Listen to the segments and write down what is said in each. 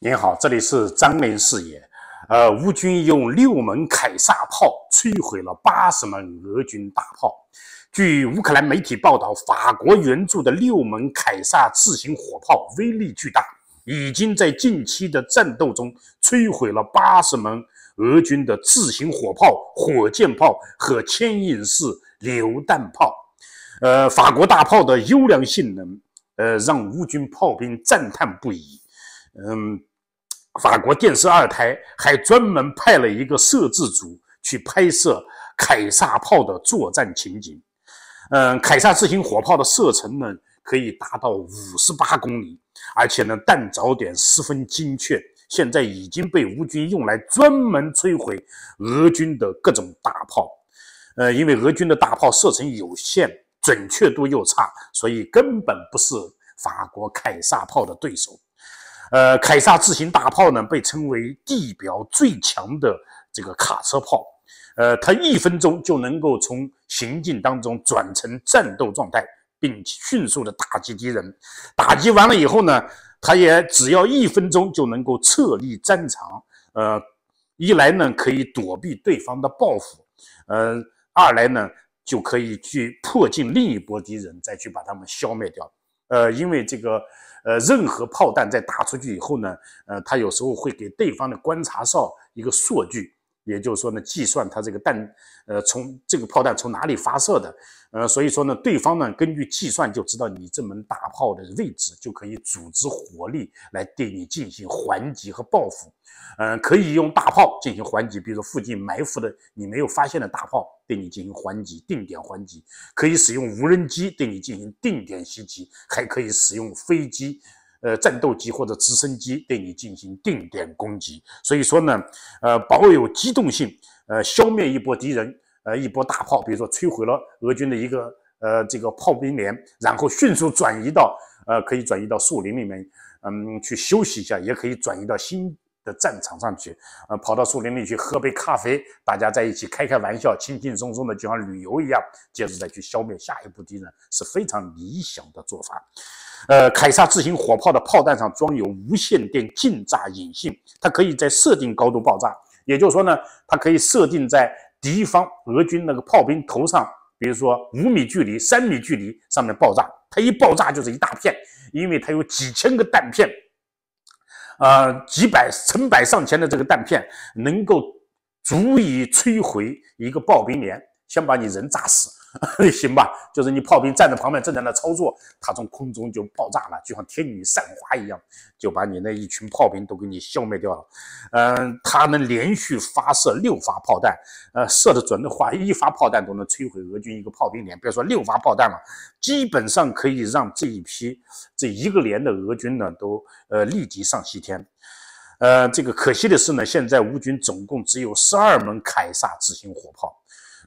您好，这里是张明视野。呃，乌军用六门凯撒炮摧毁了八十门俄军大炮。据乌克兰媒体报道，法国援助的六门凯撒自行火炮威力巨大，已经在近期的战斗中摧毁了八十门俄军的自行火炮、火箭炮和牵引式榴弹炮。呃，法国大炮的优良性能，呃，让乌军炮兵赞叹不已。嗯。法国电视二台还专门派了一个摄制组去拍摄凯撒炮的作战情景。嗯，凯撒自行火炮的射程呢可以达到五十八公里，而且呢弹着点十分精确。现在已经被乌军用来专门摧毁俄军的各种大炮。呃，因为俄军的大炮射程有限，准确度又差，所以根本不是法国凯撒炮的对手。呃，凯撒自行大炮呢，被称为地表最强的这个卡车炮。呃，它一分钟就能够从行进当中转成战斗状态，并迅速的打击敌人。打击完了以后呢，它也只要一分钟就能够撤离战场。呃，一来呢可以躲避对方的报复，呃，二来呢就可以去迫近另一波敌人，再去把他们消灭掉。呃，因为这个。呃，任何炮弹在打出去以后呢，呃，它有时候会给对方的观察哨一个数据。也就是说呢，计算它这个弹，呃，从这个炮弹从哪里发射的，呃，所以说呢，对方呢根据计算就知道你这门大炮的位置，就可以组织火力来对你进行还击和报复。嗯，可以用大炮进行还击，比如说附近埋伏的你没有发现的大炮对你进行还击，定点还击可以使用无人机对你进行定点袭击，还可以使用飞机。呃，战斗机或者直升机对你进行定点攻击，所以说呢，呃，保有机动性，呃，消灭一波敌人，呃，一波大炮，比如说摧毁了俄军的一个呃这个炮兵连，然后迅速转移到呃可以转移到树林里面，嗯，去休息一下，也可以转移到新。战场上去，呃，跑到树林里去喝杯咖啡，大家在一起开开玩笑，轻轻松松的，就像旅游一样，接着再去消灭下一步敌人，是非常理想的做法。呃，凯撒自行火炮的炮弹上装有无线电近炸引信，它可以在设定高度爆炸，也就是说呢，它可以设定在敌方俄军那个炮兵头上，比如说五米距离、三米距离上面爆炸，它一爆炸就是一大片，因为它有几千个弹片。呃，几百、成百上千的这个弹片，能够足以摧毁一个暴兵连，先把你人炸死。行吧，就是你炮兵站在旁边正在那操作，它从空中就爆炸了，就像天女散花一样，就把你那一群炮兵都给你消灭掉了。嗯，他们连续发射六发炮弹，呃，射的准的话，一发炮弹都能摧毁俄军一个炮兵连，别说六发炮弹了，基本上可以让这一批这一个连的俄军呢都呃立即上西天。呃，这个可惜的是呢，现在乌军总共只有十二门凯撒自行火炮。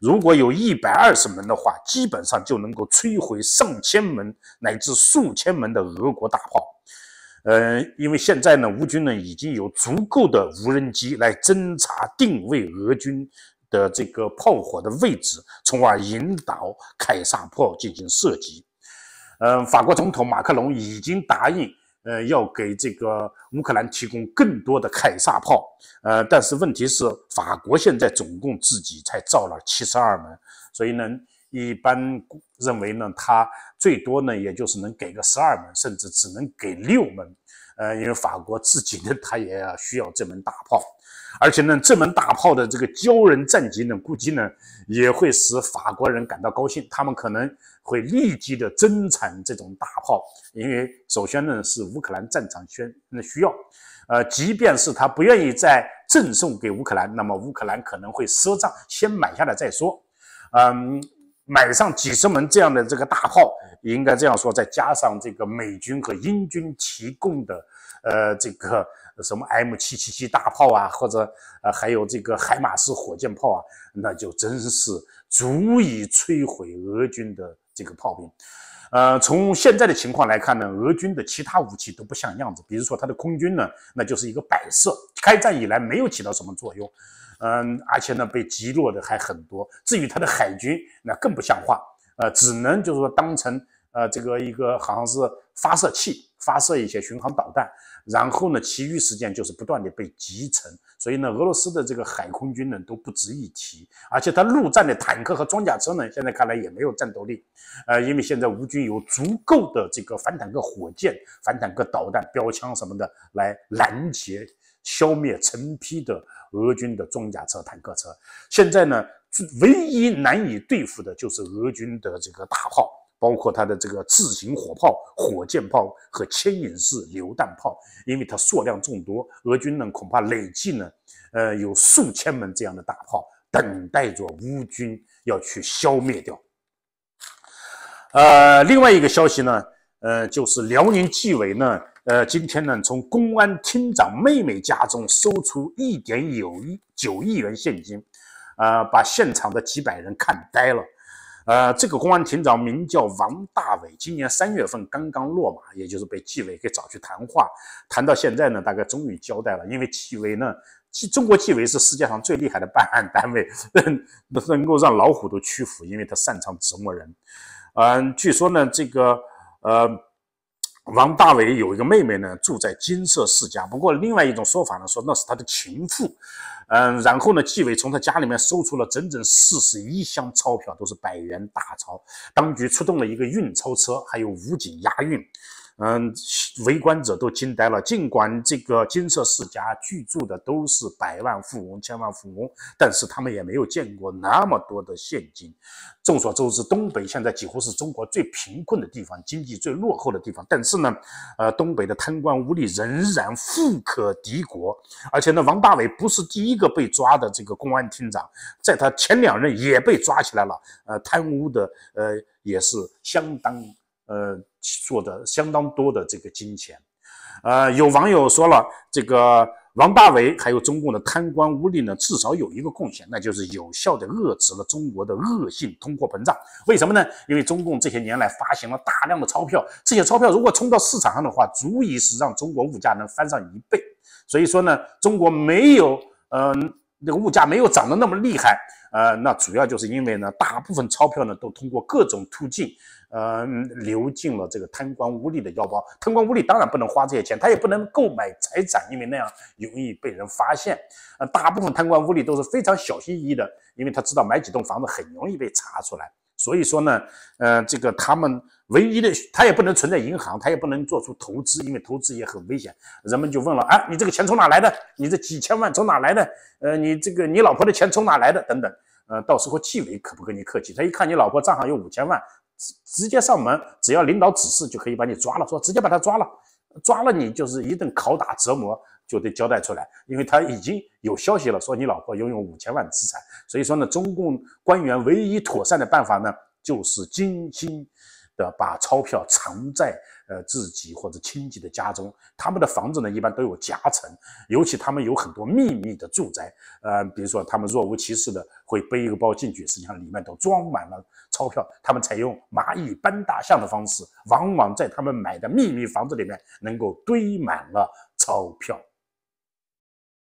如果有一百二十门的话，基本上就能够摧毁上千门乃至数千门的俄国大炮。呃，因为现在呢，乌军呢已经有足够的无人机来侦察定位俄军的这个炮火的位置，从而引导凯撒炮进行射击。嗯，法国总统马克龙已经答应。呃，要给这个乌克兰提供更多的凯撒炮，呃，但是问题是，法国现在总共自己才造了七十二门，所以呢，一般认为呢，它最多呢，也就是能给个十二门，甚至只能给六门。呃，因为法国自己呢，它也要需要这门大炮，而且呢，这门大炮的这个骄人战绩呢，估计呢也会使法国人感到高兴。他们可能会立即的增产这种大炮，因为首先呢是乌克兰战场需那需要，呃，即便是他不愿意再赠送给乌克兰，那么乌克兰可能会赊账，先买下来再说。嗯，买上几十门这样的这个大炮，应该这样说，再加上这个美军和英军提供的。呃，这个什么 M777 大炮啊，或者呃，还有这个海马斯火箭炮啊，那就真是足以摧毁俄军的这个炮兵。呃，从现在的情况来看呢，俄军的其他武器都不像样子。比如说他的空军呢，那就是一个摆设，开战以来没有起到什么作用。嗯，而且呢，被击落的还很多。至于他的海军，那更不像话。呃，只能就是说当成呃这个一个好像是。发射器发射一些巡航导弹，然后呢，其余时间就是不断的被集成。所以呢，俄罗斯的这个海空军呢都不值一提，而且它陆战的坦克和装甲车呢，现在看来也没有战斗力。呃，因为现在乌军有足够的这个反坦克火箭、反坦克导弹、标枪什么的来拦截、消灭成批的俄军的装甲车、坦克车。现在呢，唯一难以对付的就是俄军的这个大炮。包括它的这个自行火炮、火箭炮和牵引式榴弹炮，因为它数量众多，俄军呢恐怕累计呢，呃，有数千门这样的大炮等待着乌军要去消灭掉。呃，另外一个消息呢，呃，就是辽宁纪委呢，呃，今天呢从公安厅长妹妹家中搜出一点有亿九亿元现金，啊，把现场的几百人看呆了。呃，这个公安厅长名叫王大伟，今年三月份刚刚落马，也就是被纪委给找去谈话，谈到现在呢，大概终于交代了。因为纪委呢，纪中国纪委是世界上最厉害的办案单位，能够让老虎都屈服，因为他擅长折磨人。嗯，据说呢，这个呃，王大伟有一个妹妹呢，住在金色世家，不过另外一种说法呢，说那是他的情妇。嗯，然后呢？纪委从他家里面搜出了整整四十一箱钞票，都是百元大钞。当局出动了一个运钞车，还有武警押运。嗯，围观者都惊呆了。尽管这个金色世家居住的都是百万富翁、千万富翁，但是他们也没有见过那么多的现金。众所周知，东北现在几乎是中国最贫困的地方，经济最落后的地方。但是呢，呃，东北的贪官污吏仍然富可敌国。而且呢，王大伟不是第一个被抓的这个公安厅长，在他前两任也被抓起来了。呃，贪污的呃也是相当。呃，做的相当多的这个金钱，呃，有网友说了，这个王大伟还有中共的贪官污吏呢，至少有一个贡献，那就是有效的遏制了中国的恶性通货膨胀。为什么呢？因为中共这些年来发行了大量的钞票，这些钞票如果冲到市场上的话，足以是让中国物价能翻上一倍。所以说呢，中国没有，嗯，那个物价没有涨得那么厉害，呃，那主要就是因为呢，大部分钞票呢都通过各种途径。呃，流进了这个贪官污吏的腰包。贪官污吏当然不能花这些钱，他也不能购买财产，因为那样容易被人发现。呃，大部分贪官污吏都是非常小心翼翼的，因为他知道买几栋房子很容易被查出来。所以说呢，呃，这个他们唯一的，他也不能存在银行，他也不能做出投资，因为投资也很危险。人们就问了，哎，你这个钱从哪来的？你这几千万从哪来的？呃，你这个你老婆的钱从哪来的？等等。呃，到时候纪委可不跟你客气，他一看你老婆账上有五千万。直接上门，只要领导指示就可以把你抓了，说直接把他抓了，抓了你就是一顿拷打折磨就得交代出来，因为他已经有消息了，说你老婆拥有五千万资产，所以说呢，中共官员唯一妥善的办法呢，就是精心的把钞票藏在。呃，自己或者亲戚的家中，他们的房子呢，一般都有夹层，尤其他们有很多秘密的住宅。呃，比如说，他们若无其事的会背一个包进去，实际上里面都装满了钞票。他们采用蚂蚁搬大象的方式，往往在他们买的秘密房子里面，能够堆满了钞票。